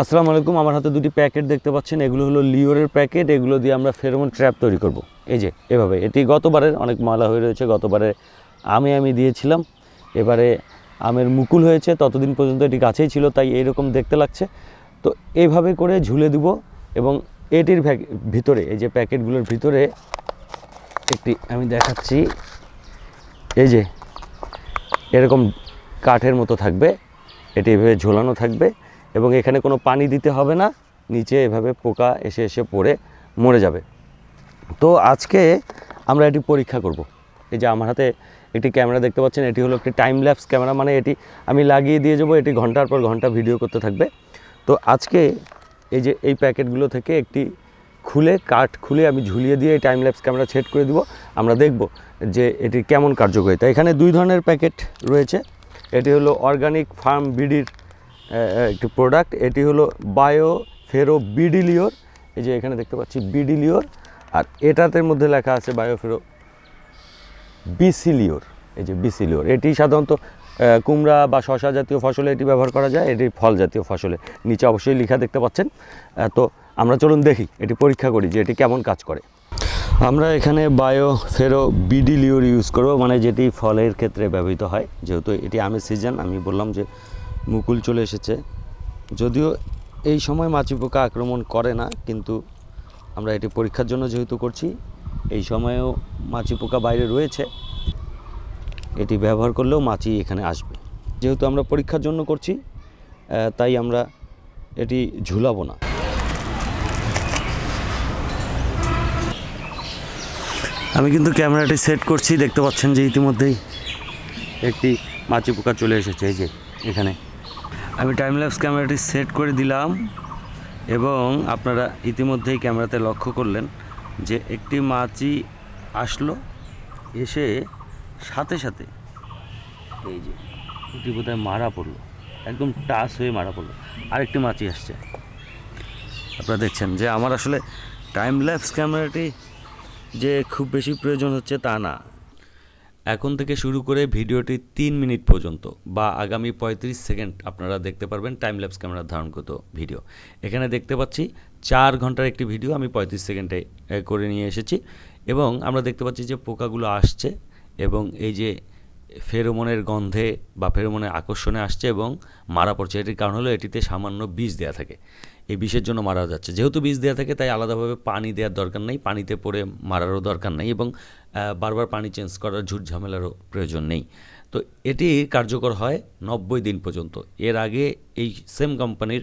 আসসালামু আলাইকুম আমার হাতে দুটি প্যাকেট দেখতে পাচ্ছেন এগুলো হলো লিওরের প্যাকেট এগুলো দিয়ে আমরা ফেরোমন ট্র্যাপ তৈরি করব এই যে এভাবে এটি গতবারের অনেক ময়লা হয়ে রয়েছে গতবারে আমি আমি দিয়েছিলাম এবারে আমের মুকুল হয়েছে ততদিন পর্যন্ত এটি গাছেই ছিল তাই এরকম দেখতে লাগছে তো এইভাবে করে ঝুলে দিব এবং এটির ভিতরে এই যে প্যাকেটগুলোর ভিতরে একটি আমি দেখাচ্ছি এই যে এরকম কাঠের মতো থাকবে এটি এভাবে ঝোলানো থাকবে এবং এখানে কোনো পানি দিতে হবে না নিচে এভাবে পোকা এসে এসে পড়ে মরে যাবে তো আজকে আমরা এটি পরীক্ষা করব। এই যে আমার হাতে একটি ক্যামেরা দেখতে পাচ্ছেন এটি হলো একটি টাইম ল্যাপস ক্যামেরা মানে এটি আমি লাগিয়ে দিয়ে যাবো এটি ঘন্টার পর ঘন্টা ভিডিও করতে থাকবে তো আজকে এই যে এই প্যাকেটগুলো থেকে একটি খুলে কাঠ খুলে আমি ঝুলিয়ে দিয়ে এই টাইম ল্যাপস ক্যামেরা সেট করে দিব আমরা দেখব যে এটি কেমন তা এখানে দুই ধরনের প্যাকেট রয়েছে এটি হলো অর্গানিক ফার্ম বিডির একটি প্রোডাক্ট এটি হলো বায়ো ফেরো বিডিলিওর এই যে এখানে দেখতে পাচ্ছি বিডিলিওর আর এটাতে মধ্যে লেখা আছে বায়োফেরো বিসিলিওর এই যে বিসিলিওর এটি সাধারণত কুমড়া বা শশা জাতীয় ফসলে এটি ব্যবহার করা যায় এটি ফল জাতীয় ফসলে নিচে অবশ্যই লেখা দেখতে পাচ্ছেন তো আমরা চলুন দেখি এটি পরীক্ষা করি যে এটি কেমন কাজ করে আমরা এখানে বায়ো ফেরো বিডিলিওর ইউজ করব মানে যেটি ফলের ক্ষেত্রে ব্যবহৃত হয় যেহেতু এটি আমের সিজন আমি বললাম যে মুকুল চলে এসেছে যদিও এই সময় মাছি পোকা আক্রমণ করে না কিন্তু আমরা এটি পরীক্ষার জন্য যেহেতু করছি এই সময়েও মাছি পোকা বাইরে রয়েছে এটি ব্যবহার করলেও মাছি এখানে আসবে যেহেতু আমরা পরীক্ষার জন্য করছি তাই আমরা এটি ঝুলাবো না আমি কিন্তু ক্যামেরাটি সেট করছি দেখতে পাচ্ছেন যে ইতিমধ্যেই একটি মাছি পোকা চলে এসেছে এই যে এখানে আমি টাইম ল্যাপস ক্যামেরাটি সেট করে দিলাম এবং আপনারা ইতিমধ্যেই ক্যামেরাতে লক্ষ্য করলেন যে একটি মাছি আসলো এসে সাথে সাথে এই যে এটি বোধহয় মারা পড়লো একদম টাচ হয়ে মারা পড়লো আরেকটি মাছি আসছে আপনারা দেখছেন যে আমার আসলে টাইম ল্যাপস ক্যামেরাটি যে খুব বেশি প্রয়োজন হচ্ছে তা না এখন থেকে শুরু করে ভিডিওটি তিন মিনিট পর্যন্ত বা আগামী পঁয়ত্রিশ সেকেন্ড আপনারা দেখতে পারবেন টাইম ল্যাপস ক্যামেরা করতো ভিডিও এখানে দেখতে পাচ্ছি চার ঘন্টার একটি ভিডিও আমি পঁয়ত্রিশ সেকেন্ডে করে নিয়ে এসেছি এবং আমরা দেখতে পাচ্ছি যে পোকাগুলো আসছে এবং এই যে ফেরোমনের গন্ধে বা ফেরোমনের আকর্ষণে আসছে এবং মারা পড়ছে এটির কারণ হলো এটিতে সামান্য বীজ দেওয়া থাকে এই বিষের জন্য মারা যাচ্ছে যেহেতু বীজ দেওয়া থাকে তাই আলাদাভাবে পানি দেওয়ার দরকার নেই পানিতে পড়ে মারারও দরকার নেই এবং বারবার পানি চেঞ্জ করার ঝুট ঝামেলারও প্রয়োজন নেই তো এটি কার্যকর হয় নব্বই দিন পর্যন্ত এর আগে এই সেম কোম্পানির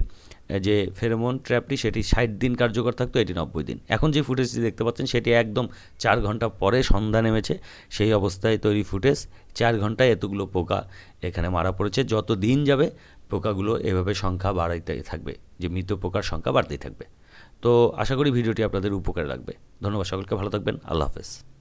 যে ফেরোমন ট্র্যাপটি সেটি ষাট দিন কার্যকর থাকতো এটি নব্বই দিন এখন যে ফুটেজটি দেখতে পাচ্ছেন সেটি একদম চার ঘন্টা পরে সন্ধ্যা নেমেছে সেই অবস্থায় তৈরি ফুটেজ চার ঘন্টায় এতগুলো পোকা এখানে মারা পড়েছে যত দিন যাবে পোকাগুলো এভাবে সংখ্যা বাড়াইতে থাকবে যে মৃত পোকার সংখ্যা বাড়তেই থাকবে তো আশা করি ভিডিওটি আপনাদের উপকারে লাগবে ধন্যবাদ সকলকে ভালো থাকবেন আল্লাহ হাফেজ